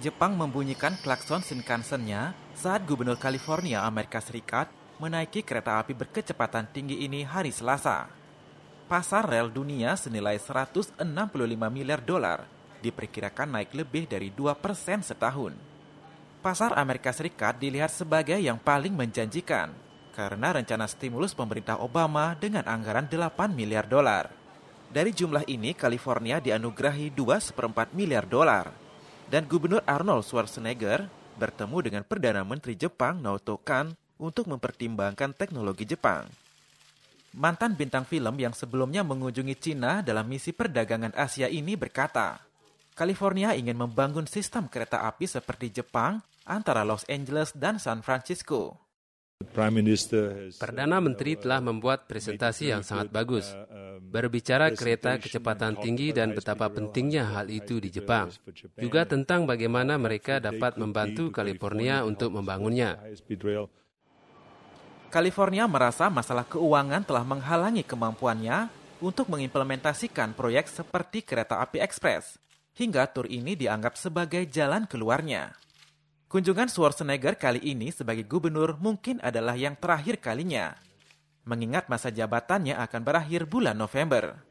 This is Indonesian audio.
Jepang membunyikan klakson Shinkansen-nya saat Gubernur California Amerika Serikat menaiki kereta api berkecepatan tinggi ini hari Selasa. Pasar rel dunia senilai 165 miliar dolar diperkirakan naik lebih dari 2 persen setahun. Pasar Amerika Serikat dilihat sebagai yang paling menjanjikan karena rencana stimulus pemerintah Obama dengan anggaran 8 miliar dolar. Dari jumlah ini, California dianugerahi 2 seperempat miliar dolar dan Gubernur Arnold Schwarzenegger bertemu dengan Perdana Menteri Jepang Naoto Kan untuk mempertimbangkan teknologi Jepang. Mantan bintang film yang sebelumnya mengunjungi Cina dalam misi perdagangan Asia ini berkata, California ingin membangun sistem kereta api seperti Jepang antara Los Angeles dan San Francisco. Uh, Perdana Menteri telah membuat presentasi yang sangat bagus, berbicara kereta kecepatan tinggi dan betapa pentingnya hal itu di Jepang, juga tentang bagaimana mereka dapat membantu California untuk membangunnya. California merasa masalah keuangan telah menghalangi kemampuannya untuk mengimplementasikan proyek seperti kereta api ekspres, hingga tur ini dianggap sebagai jalan keluarnya. Kunjungan Schwarzenegger kali ini sebagai gubernur mungkin adalah yang terakhir kalinya, mengingat masa jabatannya akan berakhir bulan November.